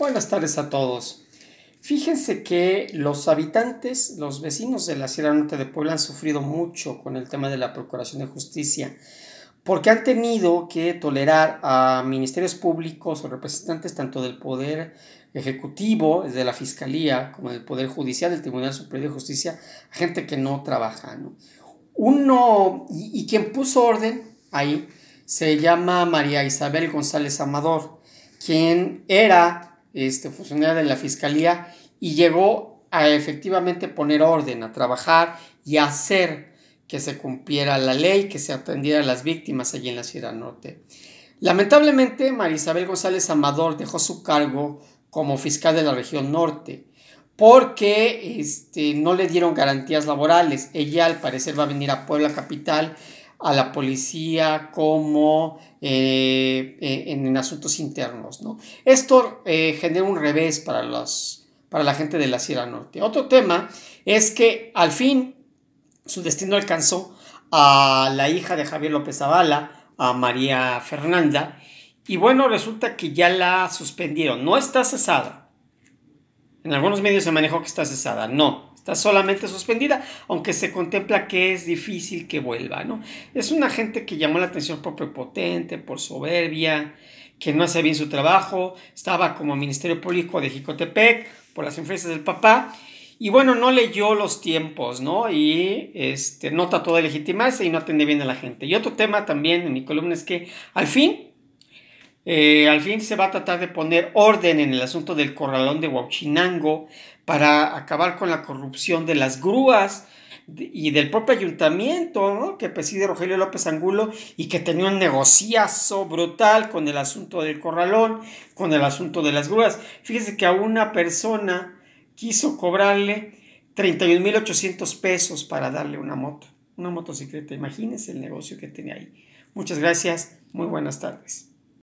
Buenas tardes a todos. Fíjense que los habitantes, los vecinos de la Sierra Norte de Puebla han sufrido mucho con el tema de la Procuración de Justicia, porque han tenido que tolerar a ministerios públicos o representantes tanto del Poder Ejecutivo, de la Fiscalía, como del Poder Judicial, del Tribunal Superior de Justicia, gente que no trabaja. Uno, y quien puso orden ahí, se llama María Isabel González Amador, quien era este, funcionaria de la Fiscalía, y llegó a efectivamente poner orden, a trabajar y a hacer que se cumpliera la ley, que se atendiera a las víctimas allí en la Ciudad Norte. Lamentablemente, Isabel González Amador dejó su cargo como fiscal de la región norte porque este, no le dieron garantías laborales. Ella al parecer va a venir a Puebla Capital a la policía como eh, eh, en, asuntos internos. ¿no? Esto eh, genera un revés para, los, para la gente de la Sierra Norte. Otro tema es que al fin su destino alcanzó a la hija de Javier López Zavala, a María Fernanda, y bueno, resulta que ya la suspendieron. No está cesada. En algunos medios se manejó que está cesada. No, solamente suspendida, aunque se contempla que es difícil que vuelva, ¿no? Es una gente que llamó la atención por prepotente, por soberbia, que no hace bien su trabajo, estaba como Ministerio Público de Jicotepec por las influencias del papá, y bueno, no leyó los tiempos, ¿no? Y este, no trató de legitimarse y no atendía bien a la gente. Y otro tema también en mi columna es que al fin eh, al fin se va a tratar de poner orden en el asunto del corralón de Huachinango para acabar con la corrupción de las grúas y del propio ayuntamiento que preside Rogelio López Angulo y que tenía un negociazo brutal con el asunto del corralón, con el asunto de las grúas. Fíjese que a una persona quiso cobrarle 31.800 pesos para darle una moto, una motocicleta. Imagínense el negocio que tenía ahí. Muchas gracias, muy buenas tardes.